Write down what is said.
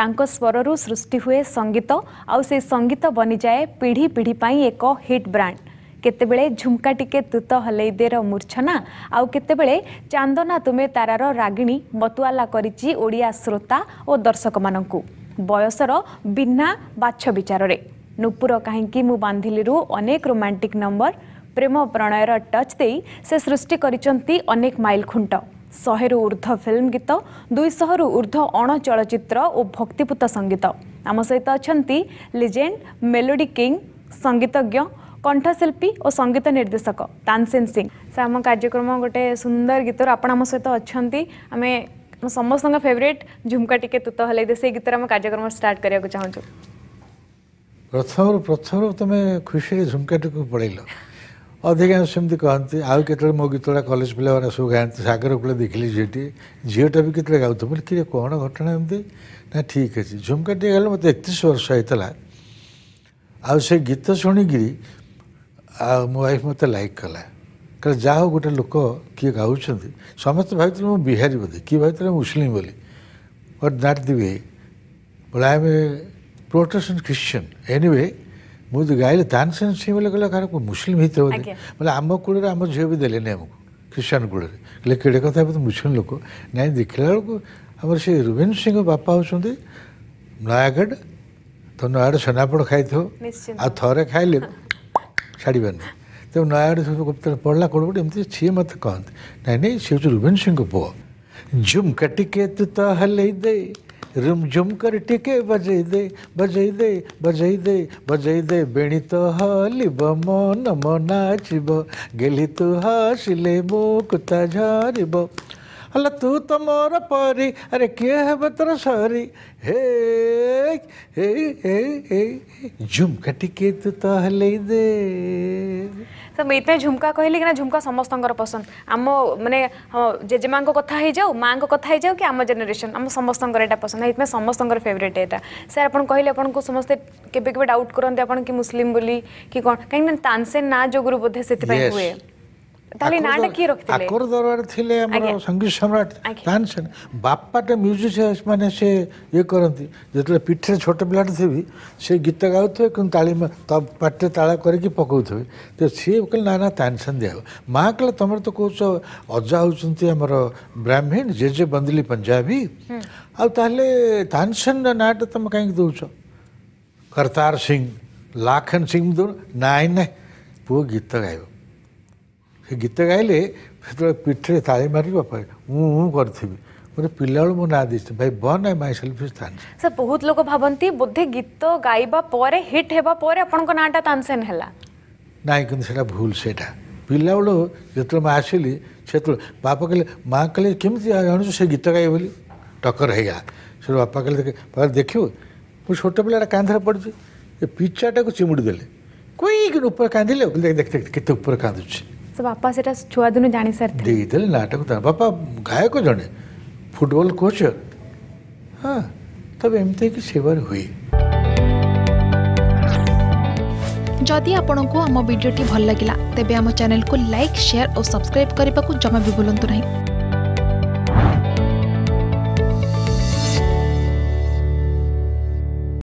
ତାଙ୍କ ସ୍ୱରରୁ ସୃଷ୍ଟି ହୁଏ ସଙ୍ଗୀତ ଆଉ ସେ ସଙ୍ଗୀତ ବନିଯାଏ ପିଢ଼ି ପିଢ଼ି ପାଇଁ ଏକ ହିଟ୍ ବ୍ରାଣ୍ଡ କେତେବେଳେ ଝୁମ୍କା ଟିକେ ତୁତ ହଲେଇ ଦେର ମୂର୍ଚ୍ଛନା ଆଉ କେତେବେଳେ ଚାନ୍ଦନା ତୁମେ ତାରାର ରାଗିଣୀ ମତୁଆଲା କରିଛି ଓଡ଼ିଆ ଶ୍ରୋତା ଓ ଦର୍ଶକମାନଙ୍କୁ ବୟସର ବିନା ବାଛ ବିଚାରରେ ନୁପୁର କାହିଁକି ମୁଁ ବାନ୍ଧିଲିରୁ ଅନେକ ରୋମାଣ୍ଟିକ୍ ନମ୍ବର ପ୍ରେମ ପ୍ରଣୟର ଟଚ୍ ଦେଇ ସେ ସୃଷ୍ଟି କରିଛନ୍ତି ଅନେକ ମାଇଲ ଖୁଣ୍ଟ ଶହେରୁ ଉର୍ଦ୍ଧ ଫିଲ୍ମ ଗୀତ ଦୁଇଶହରୁ ଉର୍ଦ୍ଧ ଅଣ ଚଳଚ୍ଚିତ୍ର ଓ ଭକ୍ତିପୂତ ସଙ୍ଗୀତ ଆମ ସହିତ ଅଛନ୍ତି ଲିଜେଣ୍ଡ ମେଲୋଡି କିଙ୍ଗ ସଙ୍ଗୀତଜ୍ଞ କଣ୍ଠଶିଳ୍ପୀ ଓ ସଙ୍ଗୀତ ନିର୍ଦ୍ଦେଶକ ତାନସେନ ସିଂ ସାର୍ ଆମ କାର୍ଯ୍ୟକ୍ରମ ଗୋଟେ ସୁନ୍ଦର ଗୀତରୁ ଆପଣ ଆମ ସହିତ ଅଛନ୍ତି ଆମେ ସମସ୍ତଙ୍କ ଫେଭରେଟ୍ ଝୁମକା ଟିକେ ତୁତ ହେଲେ ସେଇ ଗୀତରେ ଆମ କାର୍ଯ୍ୟକ୍ରମ ଷ୍ଟାର୍ଟ କରିବାକୁ ଚାହୁଁଛୁ ପ୍ରଥମରୁ ପ୍ରଥମରୁ ତୁମେ ଖୁସିରେ ଝୁମକାଟିକୁ ପଳେଇଲ अधिकांश सेम कहते आउ के मो गीत कलेज पे मैंने सब गाँव सगर कूल देखिले झीटे झीटा भी कितने गाँव बोले कि कौन घटना एमती ठीक अच्छे झुमका टी गल मत एक वर्ष होता आ गीत शुणी मो वाइफ मत लाइक कला कह जा गोटे लोक किए गाँ समस्त भाई मुझे बिहारी बोली किए भाई मुसलिम बोली नाट दिवे बोला आम प्रोटेसन ख्रिश्चियन एनिवे ମୁଁ ଗାଇଲେ ତାନ୍ ସେନ୍ ସିଂ ବୋଲେ କହିଲେ କାରଣ ମୁସଲିମ ହେଇଥିବ ବୋଲେ ବୋଲେ ଆମ କୂଳରେ ଆମ ଝିଅ ବି ଦେଲେନି ଆମକୁ ଖ୍ରୀଷ୍ଟିଆନ କୂଳରେ କହିଲେ କେଡ଼େ କଥା ଏବେ ତ ମୁସଲିମ ଲୋକ ନାଇଁ ଦେଖିଲା ବେଳକୁ ଆମର ସେ ରୁବିନ ସିଂହ ବାପା ହେଉଛନ୍ତି ନୟାଗଡ଼ ତ ନୟାଗଡ଼ ଛେନାପୋଡ଼ ଖାଇଥିବ ଆଉ ଥରେ ଖାଇଲେ ଛାଡ଼ିବେନି ତେଣୁ ନୟାଗଡ଼ ସବୁ ଗୁପ୍ତରେ ପଢ଼ିଲା କ'ଣ ଗୋଟେ ଏମିତି ସିଏ ମୋତେ କହନ୍ତି ନାଇଁ ନାଇଁ ସେ ହେଉଛି ରୁବିନ ସିଂହଙ୍କ ପୁଅ ଝୁମ୍କା ଟିକେ ତୁ ତ ହଲେଇ ଦେ रिमझुम कर टिके बजई दे बजई दे बजई दे बजई दे बेणी तो हलिब मन मन नाचिब गेली तू हसिले मो कुता झरब हल तू तो मोर परी अरे किए हेब तोर सरी हे हे हे झुमका टिके तू तो हलई दे ତ ଏଇଥିପାଇଁ ଝୁମ୍କା କହିଲି କିନା ଝୁମ୍କା ସମସ୍ତଙ୍କର ପସନ୍ଦ ଆମ ମାନେ ଜେଜେମାଙ୍କ କଥା ହେଇଯାଉ ମାଆଙ୍କ କଥା ହେଇଯାଉ କି ଆମ ଜେନେରେସନ୍ ଆମ ସମସ୍ତଙ୍କର ଏଇଟା ପସନ୍ଦ ଏଇଥିପାଇଁ ସମସ୍ତଙ୍କର ଫେଭରେଟ୍ ଏଇଟା ସାର୍ ଆପଣ କହିଲେ ଆପଣଙ୍କୁ ସମସ୍ତେ କେବେ କେବେ ଡାଉଟ୍ କରନ୍ତି ଆପଣ କି ମୁସଲିମ୍ ବୋଲି କି କ'ଣ କାହିଁକିନା ତାନସେନ୍ ନା ଯୋଗୁରୁ ବୋଧେ ସେଥିପାଇଁ ହୁଏ ତାହେଲେ ନାଁଟା କିଏ ରଖିଥିଲେ ଆକର ଦରବାର ଥିଲେ ଆମର ସଙ୍ଗୀତ ସମ୍ରାଟ ତାନସେନ ବାପାଟା ମ୍ୟୁଜିକ୍ ମାନେ ସେ ଇଏ କରନ୍ତି ଯେତେବେଳେ ପିଠିରେ ଛୋଟ ପିଲାଟେ ଥିବି ସେ ଗୀତ ଗାଉଥିବେ କିନ୍ତୁ ତାଳି ପାଟିରେ ତାଳ କରିକି ପକାଉଥିବେ ତ ସିଏ କହିଲେ ନା ନା ତାନସେନ ଦିଆହେବ ମା କହିଲେ ତମର ତ କହୁଛ ଅଜା ହେଉଛନ୍ତି ଆମର ବ୍ରାହ୍ମୀଣ ଜେଜେ ବନ୍ଦିଲି ପଞ୍ଜାବୀ ଆଉ ତାହେଲେ ତାନସେନର ନାଁଟା ତମେ କାହିଁକି ଦେଉଛ କରତାର ସିଂ ଲାଖନ ସିଂ ଦେଉ ନାଇଁ ନାଇଁ ପୁଅ ଗୀତ ଗାଇବ गीत गाइले पीठ से ताली मार करी मुझे पिला मो ना दी भाई बन आई माइ सेल्फ स्थान सर बहुत लोग भावती बोधे गीत गाइबा हिट हाँ आपको तानसेन ना कि भूल से पिला जो मैं आसली से बाप कह माँ कह कमी से गीत गाए बोली टक्कर है बापा कहते देख मुझे छोट पिला कांधे पड़ी पिचाटा को चिमुड़ी दे कोई ऊपर कांदी ले देख देख कितने ऊपर कांदुची ତ ବାପା ସେଟା ଛୁଆଦିନୁ ଜାଣିସାରିଥିଲେ ଦେଇଥିଲେ ନାଟକ ତା ବାପା ଗାୟକ ଜଣେ ଫୁଟବଲ କୋଚ୍ ହଁ তবে এমতি কি সেবার হুয়ে যদি আপনার আম ভিডিওটি ভাল লাগিলা তেবে আম চ্যানেলকে লাইক শেয়ার ও সবসক্রাইব করা জমা বি ভুলতু না